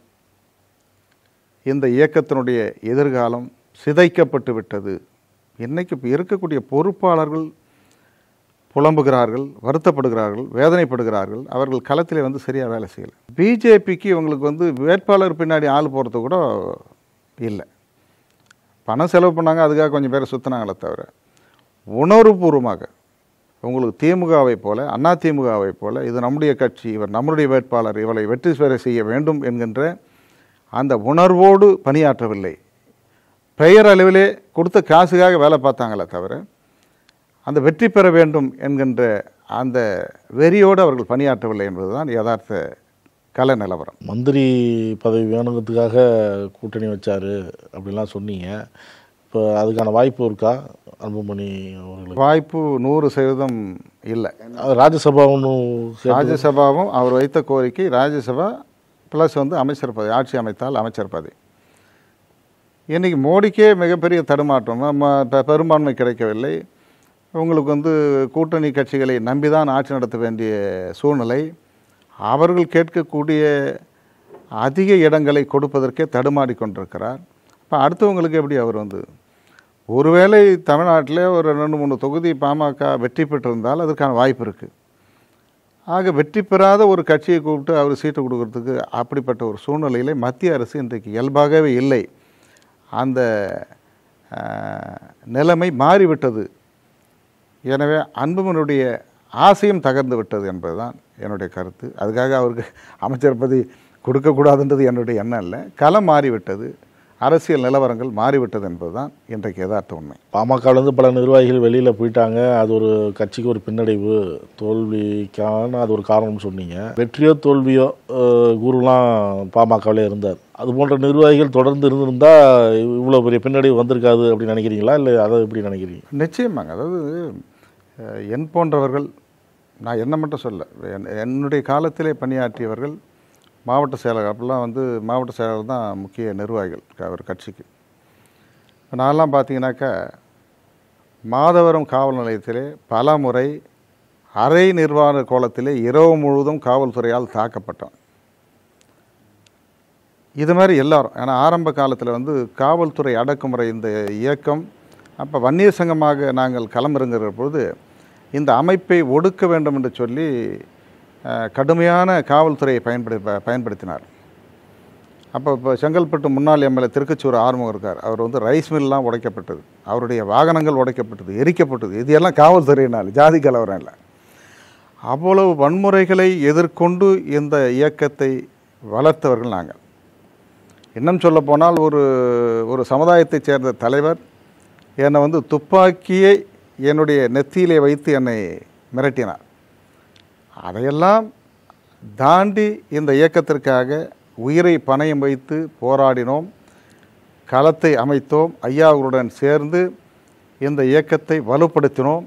இந்த இயக்கத்தினுடைய எதிர்காலம் சிதைக்கப்பட்டு விட்டது இன்றைக்கு இப்போ இருக்கக்கூடிய பொறுப்பாளர்கள் புலம்புகிறார்கள் வருத்தப்படுகிறார்கள் வேதனைப்படுகிறார்கள் அவர்கள் களத்தில் வந்து சரியாக வேலை செய்யலை பிஜேபிக்கு இவங்களுக்கு வந்து வேட்பாளர் பின்னாடி ஆள் போகிறது கூட இல்லை பணம் செலவு பண்ணாங்க அதுக்காக கொஞ்சம் பேர் சுற்றினாங்களே தவிர உணர்வுபூர்வமாக உங்களுக்கு திமுகவை போல அண்ணா திமுகவை போல இது நம்முடைய கட்சி இவர் நம்முடைய வேட்பாளர் இவளை வெற்றி பெற செய்ய வேண்டும் என்கின்ற அந்த உணர்வோடு பணியாற்றவில்லை பெயர் அளவிலே கொடுத்த காசுக்காக வேலை பார்த்தாங்களே தவிர அந்த வெற்றி பெற வேண்டும் என்கின்ற அந்த வெறியோடு அவர்கள் பணியாற்றவில்லை என்பதுதான் யதார்த்த கள நிலவரம் மந்திரி பதவி வேணுங்கிறதுக்காக கூட்டணி வச்சார் அப்படிலாம் சொன்னீங்க இப்போ அதுக்கான வாய்ப்பு இருக்கா அன்புமணி அவர்களுக்கு வாய்ப்பு நூறு சதவீதம் இல்லை ராஜ்யசபாவும் ராஜ்யசபாவும் அவர் வைத்த கோரிக்கை ராஜ்யசபா ப்ளஸ் வந்து அமைச்சர் பதவி ஆட்சி அமைத்தால் அமைச்சர் பதவி இன்றைக்கி மோடிக்கே மிகப்பெரிய தடுமாற்றம் நம்ம பெரும்பான்மை கிடைக்கவில்லை உங்களுக்கு வந்து கூட்டணி கட்சிகளை நம்பிதான் ஆட்சி நடத்த வேண்டிய சூழ்நிலை அவர்கள் கேட்கக்கூடிய அதிக இடங்களை கொடுப்பதற்கே தடுமாறி கொண்டிருக்கிறார் இப்போ அடுத்தவங்களுக்கு எப்படி அவர் வந்து ஒருவேளை தமிழ்நாட்டில் ஒரு ரெண்டு மூணு தொகுதி பாமக வெற்றி பெற்றிருந்தால் அதற்கான வாய்ப்பு இருக்குது ஆக வெற்றி பெறாத ஒரு கட்சியை கூப்பிட்டு அவர் சீட்டு கொடுக்கறதுக்கு அப்படிப்பட்ட ஒரு சூழ்நிலையிலே மத்திய அரசு இன்றைக்கு இயல்பாகவே இல்லை அந்த நிலைமை மாறிவிட்டது எனவே அன்புமனுடைய ஆசையும் தகர்ந்து விட்டது என்பதுதான் என்னுடைய கருத்து அதுக்காக அவருக்கு அமைச்சர் பதவி கொடுக்கக்கூடாதுன்றது என்னுடைய எண்ணம் இல்லை களம் மாறிவிட்டது அரசியல் நிலவரங்கள் மாறிவிட்டது என்பதுதான் இன்றைக்கு எதார்த்த உண்மை பாமகலேருந்து பல நிர்வாகிகள் வெளியில் போயிட்டாங்க அது ஒரு கட்சிக்கு ஒரு பின்னடைவு தோல்விக்கான அது ஒரு காரணம்னு சொன்னீங்க வெற்றியோ தோல்வியோ குருலாம் பாமகவில் இருந்தார் அது போன்ற நிர்வாகிகள் தொடர்ந்து இருந்திருந்தால் இவ்வளோ பெரிய பின்னடைவு வந்திருக்காது அப்படின்னு நினைக்கிறீங்களா இல்லை அதை எப்படி நினைக்கிறீங்க நிச்சயமாங்க அதாவது என் போன்றவர்கள் நான் என்ன மட்டும் சொல்ல என்னுடைய காலத்திலே பணியாற்றியவர்கள் மாவட்ட செயலர் அப்படிலாம் வந்து மாவட்ட செயலர் தான் முக்கிய நிர்வாகிகள் ஒரு கட்சிக்கு இப்போ நான்லாம் பார்த்தீங்கன்னாக்கா மாதவரம் காவல் நிலையத்திலே பல முறை அரை நிர்வாக கோலத்திலே இரவு முழுவதும் காவல்துறையால் தாக்கப்பட்டோம் இது மாதிரி எல்லாரும் ஏன்னா ஆரம்ப காலத்தில் வந்து காவல்துறை அடக்குமுறை இந்த இயக்கம் அப்போ வன்னியர் சங்கமாக நாங்கள் களமிறங்குகிற பொழுது இந்த அமைப்பை ஒடுக்க வேண்டும் என்று சொல்லி கடுமையான காவல்துறையை பயன்படு பயன்படுத்தினார் அப்போ இப்போ செங்கல்பட்டு முன்னாள் எம்எல்ஏ திருக்கச்சூர் ஆறுமுகம் இருக்கார் அவர் வந்து ரைஸ் மில்லாம் உடைக்கப்பட்டது அவருடைய வாகனங்கள் உடைக்கப்பட்டது எரிக்கப்பட்டது இது எல்லாம் காவல்துறையினால் ஜாதி கலவரம் இல்லை அவ்வளவு வன்முறைகளை எதிர்கொண்டு இந்த இயக்கத்தை வளர்த்தவர்கள் நாங்கள் இன்னும் சொல்லப்போனால் ஒரு ஒரு சமுதாயத்தைச் சேர்ந்த தலைவர் என்னை வந்து துப்பாக்கியை என்னுடைய நெத்தியிலே வைத்து என்னை மிரட்டினார் அதையெல்லாம் தாண்டி இந்த இயக்கத்திற்காக உயிரை பணையம் வைத்து போராடினோம் களத்தை அமைத்தோம் ஐயாவுடன் சேர்ந்து இந்த இயக்கத்தை வலுப்படுத்தினோம்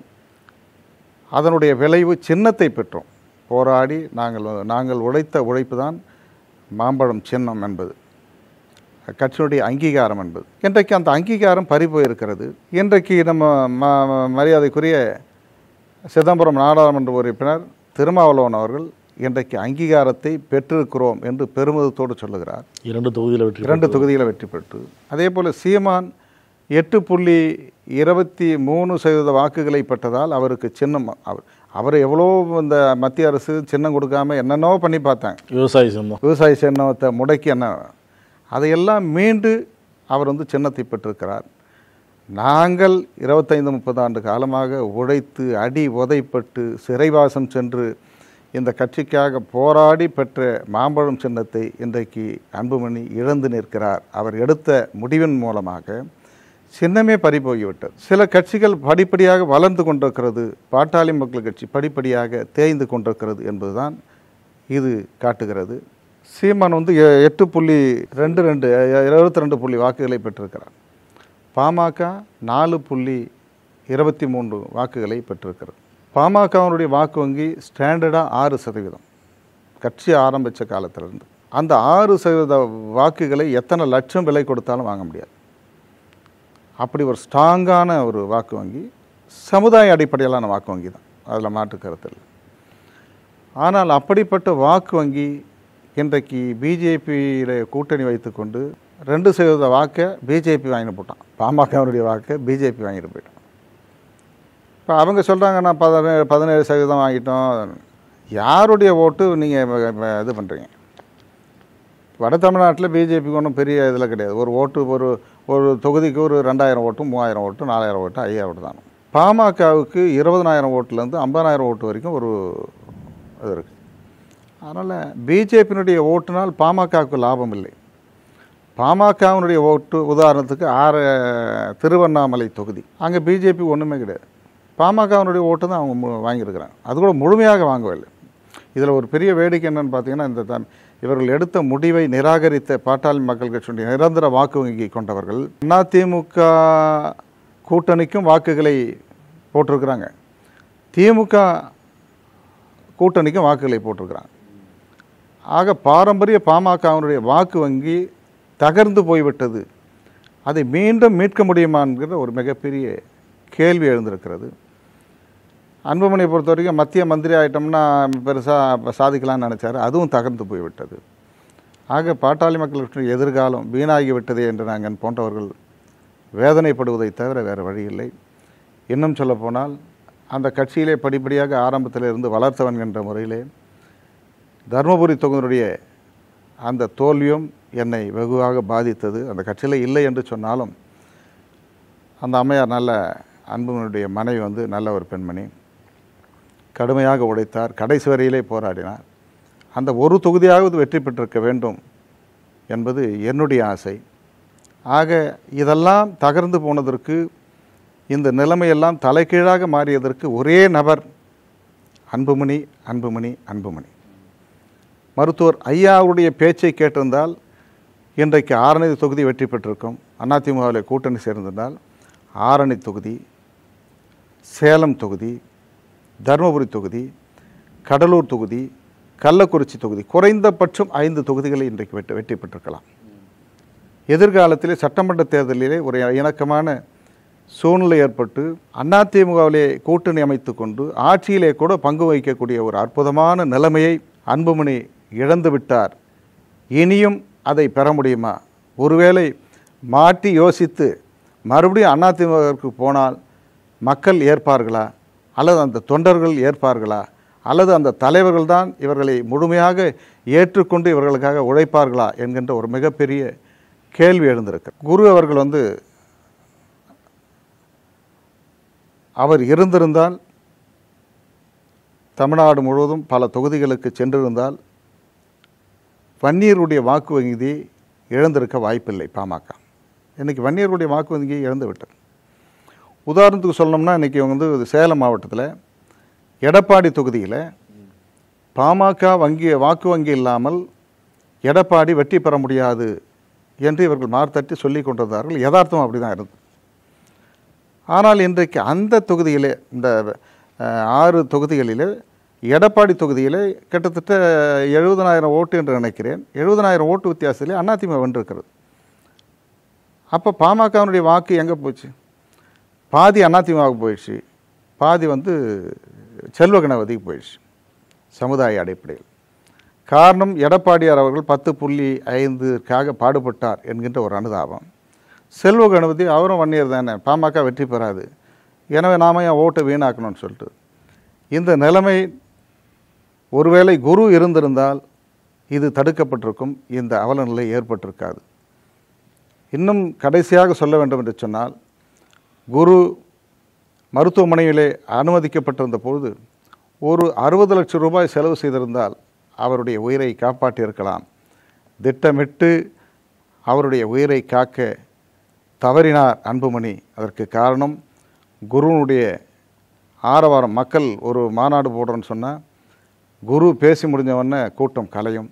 அதனுடைய விளைவு சின்னத்தை பெற்றோம் போராடி நாங்கள் நாங்கள் உழைத்த உழைப்பு தான் மாம்பழம் சின்னம் என்பது கட்சியினுடைய அங்கீகாரம் என்பது இன்றைக்கு அந்த அங்கீகாரம் பறிபோயிருக்கிறது இன்றைக்கு நம்ம ம மரியாதைக்குரிய சிதம்பரம் நாடாளுமன்ற உறுப்பினர் திருமாவளவன் அவர்கள் இன்றைக்கு அங்கீகாரத்தை பெற்றிருக்கிறோம் என்று பெருமிதத்தோடு சொல்லுகிறார் இரண்டு தொகுதியில் வெற்றி இரண்டு தொகுதியில் வெற்றி பெற்று அதே போல் சீமான் எட்டு புள்ளி இருபத்தி மூணு சதவீத வாக்குகளை பெற்றதால் அவருக்கு சின்னம் அவர் அவர் எவ்வளோ இந்த மத்திய அரசு சின்னம் கொடுக்காம என்னென்னவோ பண்ணி பார்த்தாங்க விவசாய சின்னம் விவசாய சின்னத்தை முடக்கி என்ன அதையெல்லாம் மீண்டு அவர் வந்து சின்னத்தை பெற்றிருக்கிறார் நாங்கள் இருபத்தைந்து முப்பது ஆண்டு காலமாக உழைத்து அடி உதைப்பட்டு சிறைவாசம் சென்று இந்த கட்சிக்காக போராடி பெற்ற மாம்பழம் சின்னத்தை இன்றைக்கு அன்புமணி இழந்து நிற்கிறார் அவர் எடுத்த முடிவின் மூலமாக சின்னமே பறிபோகிவிட்டது சில கட்சிகள் படிப்படியாக வளர்ந்து கொண்டிருக்கிறது பாட்டாளி மக்கள் கட்சி படிப்படியாக தேய்ந்து கொண்டிருக்கிறது என்பதுதான் இது காட்டுகிறது சீமான் வந்து எட்டு புள்ளி ரெண்டு ரெண்டு இருபத்தி ரெண்டு புள்ளி வாக்குகளை பெற்றிருக்கிறார் பாமக நாலு புள்ளி இருபத்தி மூன்று வாக்குகளை பெற்றிருக்கிறது பாமகவனுடைய வாக்கு வங்கி ஸ்டாண்டர்டாக ஆறு சதவீதம் கட்சி ஆரம்பித்த காலத்திலிருந்து அந்த ஆறு சதவீத வாக்குகளை எத்தனை லட்சம் விலை கொடுத்தாலும் வாங்க முடியாது அப்படி ஒரு ஸ்ட்ராங்கான ஒரு வாக்கு வங்கி சமுதாய அடிப்படையிலான வாக்கு வங்கி தான் அதில் மாற்று கருத்தில் ஆனால் அப்படிப்பட்ட வாக்கு வங்கி இன்றைக்கு பிஜேபியில் கூட்டணி வைத்துக்கொண்டு ரெண்டு சதவீத வாக்கை பிஜேபி வாங்கிட்டு போட்டான் பாமகவனுடைய வாக்கை பிஜேபி வாங்கிட்டு போயிட்டான் இப்போ அவங்க சொல்கிறாங்க நான் பதினேழு பதினேழு சதவீதம் வாங்கிட்டோம் யாருடைய ஓட்டு நீங்கள் இது பண்ணுறீங்க வட தமிழ்நாட்டில் பிஜேபிக்கு ஒன்றும் பெரிய இதில் கிடையாது ஒரு ஓட்டு ஒரு ஒரு தொகுதிக்கு ஒரு ரெண்டாயிரம் ஓட்டு மூவாயிரம் ஓட்டு நாலாயிரம் ஓட்டு ஐயாயிரம் ஓட்டு தான் பாமகவுக்கு இருபதனாயிரம் ஓட்டுலேருந்து ஐம்பதாயிரம் ஓட்டு வரைக்கும் ஒரு இது இருக்குது அதனால் பிஜேபியினுடைய ஓட்டுனால் பாமகவுக்கு லாபம் இல்லை பாமகவினுடைய ஓட்டு உதாரணத்துக்கு ஆறு திருவண்ணாமலை தொகுதி அங்கே பிஜேபி ஒன்றுமே கிடையாது பாமகவினுடைய ஓட்டு தான் அவங்க வாங்கியிருக்கிறாங்க அது கூட முழுமையாக வாங்கவில்லை இதில் ஒரு பெரிய வேடிக்கை என்னென்னு பார்த்தீங்கன்னா இந்த தான் இவர்கள் எடுத்த முடிவை நிராகரித்த பாட்டாளி மக்கள் கட்சியுடைய நிரந்தர வாக்கு வங்கி கொண்டவர்கள் அதிமுக கூட்டணிக்கும் வாக்குகளை போட்டிருக்கிறாங்க திமுக கூட்டணிக்கும் வாக்குகளை போட்டிருக்கிறாங்க ஆக பாரம்பரிய பாமகவினுடைய வாக்கு வங்கி தகர்ந்து போய்விட்டது அதை மீண்டும் மீட்க முடியுமா என்கிற ஒரு மிகப்பெரிய கேள்வி எழுந்திருக்கிறது அன்புமணியை பொறுத்த வரைக்கும் மத்திய மந்திரி ஆகிட்டோம்னா பெருசாக சாதிக்கலாம்னு நினச்சார் அதுவும் தகர்ந்து போய்விட்டது ஆக பாட்டாளி மக்களுடைய எதிர்காலம் வீணாகிவிட்டதே என்று நாங்கள் போன்றவர்கள் வேதனைப்படுவதை தவிர வேறு வழி இல்லை இன்னும் சொல்லப்போனால் அந்த கட்சியிலே படிப்படியாக ஆரம்பத்தில் இருந்து வளர்த்தவன் என்ற முறையிலே தருமபுரி தொகுதியினுடைய அந்த தோல்வியும் என்னை வெகுவாக பாதித்தது அந்த கட்சியில் இல்லை என்று சொன்னாலும் அந்த அம்மையார் நல்ல அன்புமனுடைய மனைவி வந்து நல்ல ஒரு பெண்மணி கடுமையாக உடைத்தார் கடைசி வரையிலே போராடினார் அந்த ஒரு தொகுதியாவது வெற்றி பெற்றிருக்க வேண்டும் என்பது என்னுடைய ஆசை ஆக இதெல்லாம் தகர்ந்து போனதற்கு இந்த நிலைமையெல்லாம் தலைகீழாக மாறியதற்கு ஒரே நபர் அன்புமணி அன்புமணி அன்புமணி மருத்துவர் ஐயா அவருடைய பேச்சை கேட்டிருந்தால் இன்றைக்கு ஆரணி தொகுதி வெற்றி பெற்றிருக்கும் அதிமுகவில் கூட்டணி சேர்ந்திருந்தால் ஆரணி தொகுதி சேலம் தொகுதி தருமபுரி தொகுதி கடலூர் தொகுதி கள்ளக்குறிச்சி தொகுதி குறைந்தபட்சம் ஐந்து தொகுதிகளை இன்றைக்கு வெட்டி வெற்றி பெற்றிருக்கலாம் எதிர்காலத்திலே சட்டமன்ற தேர்தலிலே ஒரு இணக்கமான சூழ்நிலை ஏற்பட்டு அதிமுகவிலே கூட்டணி அமைத்து கொண்டு ஆட்சியிலே கூட பங்கு வகிக்கக்கூடிய ஒரு அற்புதமான நிலைமையை அன்புமணி இழந்து விட்டார் இனியும் அதை பெற முடியுமா ஒருவேளை மாற்றி யோசித்து மறுபடியும் அதிமுகவிற்கு போனால் மக்கள் ஏற்பார்களா அல்லது அந்த தொண்டர்கள் ஏற்பார்களா அல்லது அந்த தலைவர்கள் தான் இவர்களை முழுமையாக ஏற்றுக்கொண்டு இவர்களுக்காக உழைப்பார்களா என்கின்ற ஒரு மிகப்பெரிய கேள்வி எழுந்திருக்கு குரு அவர்கள் வந்து அவர் இருந்திருந்தால் தமிழ்நாடு முழுவதும் பல தொகுதிகளுக்கு சென்றிருந்தால் வன்னியருடைய வாக்கு வங்கி இழந்திருக்க வாய்ப்பில்லை பாமக இன்றைக்கி வன்னியருடைய வாக்கு வங்கி இழந்து விட்டது உதாரணத்துக்கு சொல்லணும்னா இன்றைக்கி இவங்க வந்து சேலம் மாவட்டத்தில் எடப்பாடி தொகுதியில் பாமக வங்கி வாக்கு வங்கி இல்லாமல் எடப்பாடி வெற்றி பெற முடியாது என்று இவர்கள் மார்த்தட்டி சொல்லி கொண்டிருந்தார்கள் யதார்த்தம் அப்படி தான் இருந்தது ஆனால் இன்றைக்கு அந்த தொகுதியிலே இந்த ஆறு தொகுதிகளில் எடப்பாடி தொகுதியில் கிட்டத்தட்ட எழுபதனாயிரம் ஓட்டு என்று நினைக்கிறேன் எழுபதனாயிரம் ஓட்டு வித்தியாசத்திலே அதிமுக வென்றிருக்கிறது அப்போ பாமகவினுடைய வாக்கு எங்கே போச்சு பாதி அதிமுக போயிடுச்சு பாதி வந்து செல்வ கணபதிக்கு போயிடுச்சு சமுதாய அடிப்படையில் காரணம் எடப்பாடியார் அவர்கள் பத்து புள்ளி ஐந்துக்காக பாடுபட்டார் என்கின்ற ஒரு அனுதாபம் செல்வ கணபதி அவரும் வன்னியர் தானே பாமக வெற்றி பெறாது எனவே நாம ஏன் ஓட்டை வீணாக்கணும்னு சொல்லிட்டு இந்த நிலைமை ஒருவேளை குரு இருந்திருந்தால் இது தடுக்கப்பட்டிருக்கும் இந்த அவலநிலை ஏற்பட்டிருக்காது இன்னும் கடைசியாக சொல்ல வேண்டும் என்று சொன்னால் குரு மருத்துவமனையிலே அனுமதிக்கப்பட்டிருந்த பொழுது ஒரு அறுபது லட்சம் ரூபாய் செலவு செய்திருந்தால் அவருடைய உயிரை காப்பாற்றியிருக்கலாம் திட்டமிட்டு அவருடைய உயிரை காக்க தவறினார் அன்புமணி அதற்கு காரணம் குருனுடைய ஆரவாரம் மக்கள் ஒரு மாநாடு போடுறோன்னு சொன்னால் குரு பேசி முடிஞ்சவொடனே கூட்டம் கலையும்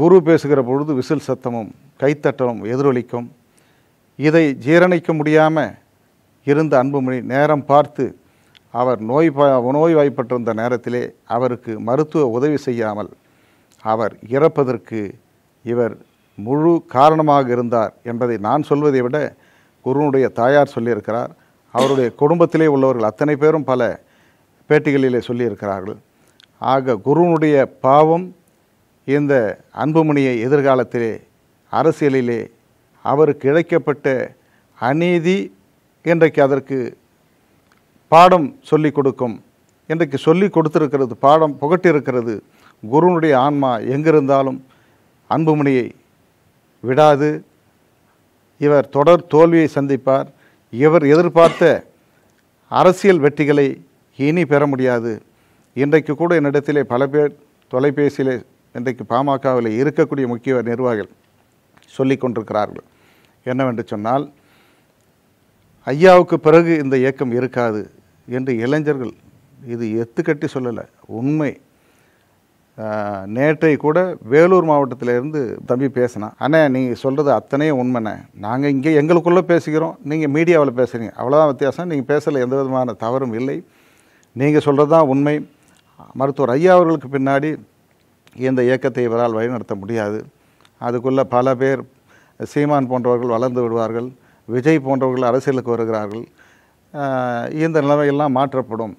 குரு பேசுகிற பொழுது விசில் சத்தமும் கைத்தட்டலும் எதிரொலிக்கும் இதை ஜீரணிக்க முடியாமல் இருந்த அன்புமணி நேரம் பார்த்து அவர் நோய் பா நோய் வாய்ப்பட்டிருந்த நேரத்திலே அவருக்கு மருத்துவ உதவி செய்யாமல் அவர் இறப்பதற்கு இவர் முழு காரணமாக இருந்தார் என்பதை நான் சொல்வதை விட குருனுடைய தாயார் சொல்லியிருக்கிறார் அவருடைய குடும்பத்திலே உள்ளவர்கள் அத்தனை பேரும் பல பேட்டிகளிலே சொல்லியிருக்கிறார்கள் ஆக குருவனுடைய பாவம் இந்த அன்புமணியை எதிர்காலத்திலே அரசியலிலே அவருக்கு இழைக்கப்பட்ட அநீதி இன்றைக்கு அதற்கு பாடம் சொல்லி கொடுக்கும் இன்றைக்கு சொல்லி கொடுத்திருக்கிறது பாடம் புகட்டியிருக்கிறது குருவனுடைய ஆன்மா எங்கிருந்தாலும் அன்புமணியை விடாது இவர் தொடர் தோல்வியை சந்திப்பார் இவர் எதிர்பார்த்த அரசியல் வெற்றிகளை இனி பெற முடியாது இன்றைக்கு கூட என்னிடத்திலே பல பேர் தொலைபேசியில் இன்றைக்கு பாமகவில் இருக்கக்கூடிய முக்கிய நிர்வாகிகள் சொல்லி கொண்டிருக்கிறார்கள் என்னவென்று சொன்னால் ஐயாவுக்கு பிறகு இந்த இயக்கம் இருக்காது என்று இளைஞர்கள் இது எத்துக்கட்டி சொல்லலை உண்மை நேற்றை கூட வேலூர் மாவட்டத்திலேருந்து தம்பி பேசினான் அண்ணே நீங்கள் சொல்கிறது அத்தனையே உண்மைண்ணே நாங்கள் இங்கே எங்களுக்குள்ளே பேசுகிறோம் நீங்கள் மீடியாவில் பேசுகிறீங்க அவ்வளோதான் வித்தியாசம் நீங்கள் பேசலை எந்த விதமான தவறும் இல்லை நீங்கள் சொல்கிறது தான் உண்மை மருத்துவர் ஐயா அவர்களுக்கு பின்னாடி இந்த இயக்கத்தை இவரால் வழிநடத்த முடியாது அதுக்குள்ளே பல பேர் சீமான் போன்றவர்கள் வளர்ந்து விடுவார்கள் விஜய் போன்றவர்கள் அரசியலுக்கு வருகிறார்கள் இந்த நிலைமையெல்லாம் மாற்றப்படும்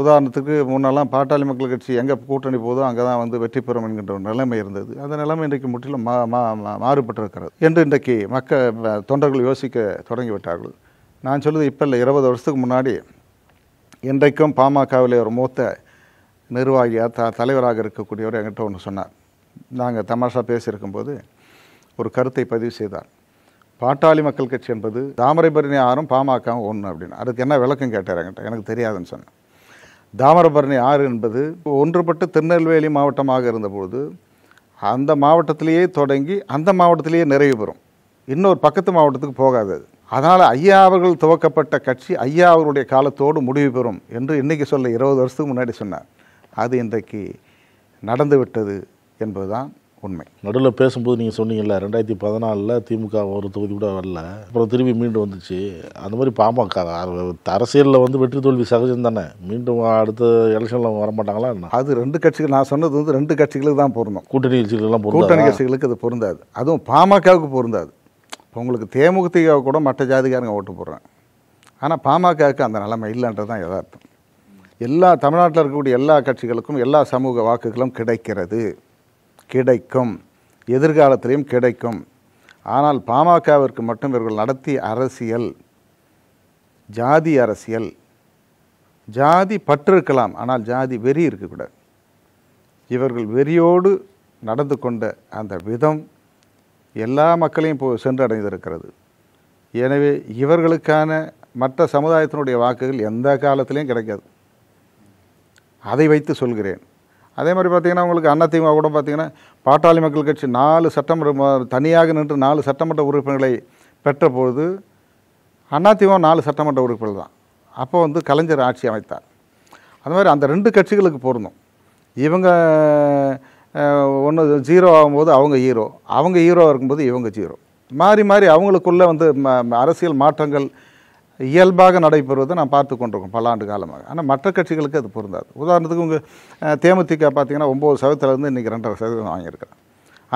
உதாரணத்துக்கு முன்னெல்லாம் பாட்டாளி மக்கள் கட்சி எங்கே கூட்டணி போதோ அங்கே தான் வந்து வெற்றி பெறும் என்கின்ற ஒரு நிலைமை இருந்தது அந்த நிலைமை இன்றைக்கு முற்றிலும் மா மா மாறுபட்டிருக்கிறது என்று இன்றைக்கு மக்கள் தொண்டர்கள் யோசிக்க தொடங்கிவிட்டார்கள் நான் சொல்லுது இப்போ இல்லை இருபது வருஷத்துக்கு முன்னாடி இன்றைக்கும் பாமகவில் ஒரு மூத்த நிர்வாகியாக த தலைவராக இருக்கக்கூடியவர் என்கிட்ட ஒன்று சொன்னார் நாங்கள் தமாஷா பேசியிருக்கும்போது ஒரு கருத்தை பதிவு செய்தார் பாட்டாளி மக்கள் கட்சி என்பது தாமரைபரணி ஆறும் பாமகவும் ஒன்று அப்படின்னு அதுக்கு என்ன விளக்கம் கேட்டார் என்கிட்ட எனக்கு தெரியாதுன்னு சொன்னேன் தாமரபரணி ஆறு என்பது ஒன்றுபட்டு திருநெல்வேலி மாவட்டமாக இருந்தபோது அந்த மாவட்டத்திலேயே தொடங்கி அந்த மாவட்டத்திலேயே நிறைவு பெறும் இன்னொரு பக்கத்து மாவட்டத்துக்கு போகாது அதனால் ஐயா அவர்கள் துவக்கப்பட்ட கட்சி ஐயா அவருடைய காலத்தோடு முடிவு பெறும் என்று இன்றைக்கி சொல்ல இருபது வருஷத்துக்கு முன்னாடி சொன்னார் அது இன்றைக்கு நடந்து விட்டது என்பதுதான் உண்மை நடுவில் பேசும்போது நீங்கள் சொன்னீங்கல்ல ரெண்டாயிரத்தி பதினாலில் திமுக ஒரு தொகுதி கூட வரல அப்புறம் திரும்பி மீண்டும் வந்துச்சு அந்த மாதிரி பாமக அரசியலில் வந்து வெற்றி தோல்வி சகஜம் தானே மீண்டும் அடுத்த எலெக்ஷனில் வர மாட்டாங்களா என்ன அது ரெண்டு கட்சிகள் நான் சொன்னது வந்து ரெண்டு கட்சிகளுக்கு தான் பொருந்தோம் கூட்டணி கட்சிகள்லாம் கூட்டணி கட்சிகளுக்கு அது பொருந்தாது அதுவும் பாமகவுக்கு பொருந்தாது இப்போ உங்களுக்கு தேமுதிக கூட மற்ற ஜாதிகாரங்க ஓட்டு போடுறேன் ஆனால் பாமகவுக்கு அந்த நிலைமை இல்லைன்றது தான் யதார்த்தம் எல்லா தமிழ்நாட்டில் இருக்கக்கூடிய எல்லா கட்சிகளுக்கும் எல்லா சமூக வாக்குகளும் கிடைக்கிறது கிடைக்கும் எதிர்காலத்திலையும் கிடைக்கும் ஆனால் பாமகவிற்கு மட்டும் இவர்கள் நடத்திய அரசியல் ஜாதி அரசியல் ஜாதி பற்று இருக்கலாம் ஆனால் ஜாதி வெறி இருக்கக்கூடாது இவர்கள் வெறியோடு நடந்து கொண்ட அந்த விதம் எல்லா மக்களையும் இப்போ சென்றடைந்திருக்கிறது எனவே இவர்களுக்கான மற்ற சமுதாயத்தினுடைய வாக்குகள் எந்த காலத்திலையும் கிடைக்காது அதை வைத்து சொல்கிறேன் அதே மாதிரி பார்த்திங்கன்னா உங்களுக்கு அதிமுக கூட பார்த்திங்கன்னா பாட்டாளி மக்கள் கட்சி நாலு சட்டமன்ற தனியாக நின்று நாலு சட்டமன்ற உறுப்பினர்களை பெற்றபோது அண்ணா திமுக நாலு சட்டமன்ற உறுப்பினர் தான் அப்போ வந்து கலைஞர் ஆட்சி அமைத்தார் அது மாதிரி அந்த ரெண்டு கட்சிகளுக்கு பொருந்தும் இவங்க ஒன்று ஜீரோ ஆகும்போது அவங்க ஹீரோ அவங்க ஹீரோ இருக்கும்போது இவங்க ஜீரோ மாறி மாறி அவங்களுக்குள்ளே வந்து அரசியல் மாற்றங்கள் இயல்பாக நடைபெறுவதை நான் பார்த்து கொண்டிருக்கோம் பல ஆண்டு காலமாக ஆனால் மற்ற கட்சிகளுக்கு அது பொருந்தாது உதாரணத்துக்கு உங்கள் தேமுதிக பார்த்தீங்கன்னா ஒம்பது சதவீதத்துலேருந்து இன்றைக்கி ரெண்டரை சதவீதம் வாங்கியிருக்கிறேன்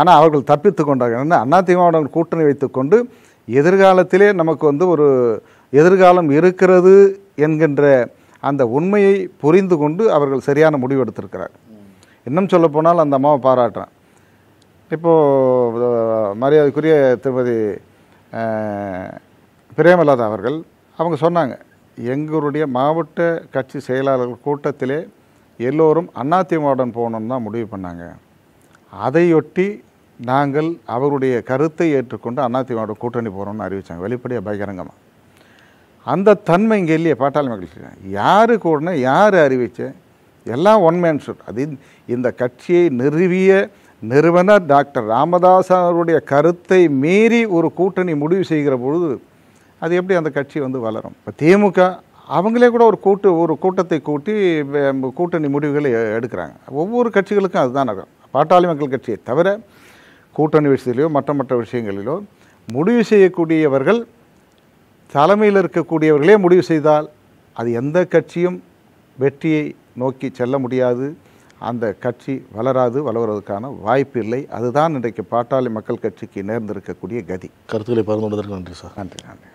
ஆனால் அவர்கள் தப்பித்து கொண்டார்கள் அதிமுகவுடன் கூட்டணி வைத்துக்கொண்டு எதிர்காலத்திலே நமக்கு வந்து ஒரு எதிர்காலம் இருக்கிறது என்கின்ற அந்த உண்மையை புரிந்து கொண்டு அவர்கள் சரியான முடிவு எடுத்திருக்கிறார் இன்னும் சொல்லப்போனால் அந்த அம்மாவை பாராட்டுறேன் இப்போது மரியாதைக்குரிய திருமதி பிரேமலதா அவர்கள் அவங்க சொன்னாங்க எங்களுடைய மாவட்ட கட்சி செயலாளர்கள் கூட்டத்திலே எல்லோரும் அதிமுகவுடன் போகணும்னு தான் முடிவு பண்ணாங்க அதையொட்டி நாங்கள் அவருடைய கருத்தை ஏற்றுக்கொண்டு அதிமுக கூட்டணி போகிறோம்னு அறிவித்தாங்க வெளிப்படையாக பகிரங்கமாக அந்த தன்மை இங்கே இல்லையே பாட்டாளி மக்கள் யார் கூடனே யார் அறிவித்தேன் எல்லாம் ஒன் மேன் ஷூட் அது இந்த கட்சியை நிறுவிய நிறுவனர் டாக்டர் ராமதாஸ் அவருடைய கருத்தை மீறி ஒரு கூட்டணி முடிவு செய்கிற பொழுது அது எப்படி அந்த கட்சி வந்து வளரும் இப்போ திமுக அவங்களே கூட ஒரு கூட்டு ஒரு கூட்டத்தை கூட்டி கூட்டணி முடிவுகளை எடுக்கிறாங்க ஒவ்வொரு கட்சிகளுக்கும் அதுதான் நகரும் பாட்டாளி மக்கள் கட்சியை தவிர கூட்டணி விஷயத்திலோ மற்ற மற்ற விஷயங்களிலோ முடிவு செய்யக்கூடியவர்கள் தலைமையில் இருக்கக்கூடியவர்களே முடிவு செய்தால் அது எந்த கட்சியும் வெற்றியை நோக்கி செல்ல முடியாது அந்த கட்சி வளராது வளர்வதற்கான வாய்ப்பு இல்லை அதுதான் இன்றைக்கு பாட்டாளி மக்கள் கட்சிக்கு நேர்ந்திருக்கக்கூடிய கதி கருத்துக்களை பகிர்ந்து கொண்டதற்கு நன்றி சார் நன்றி நன்றி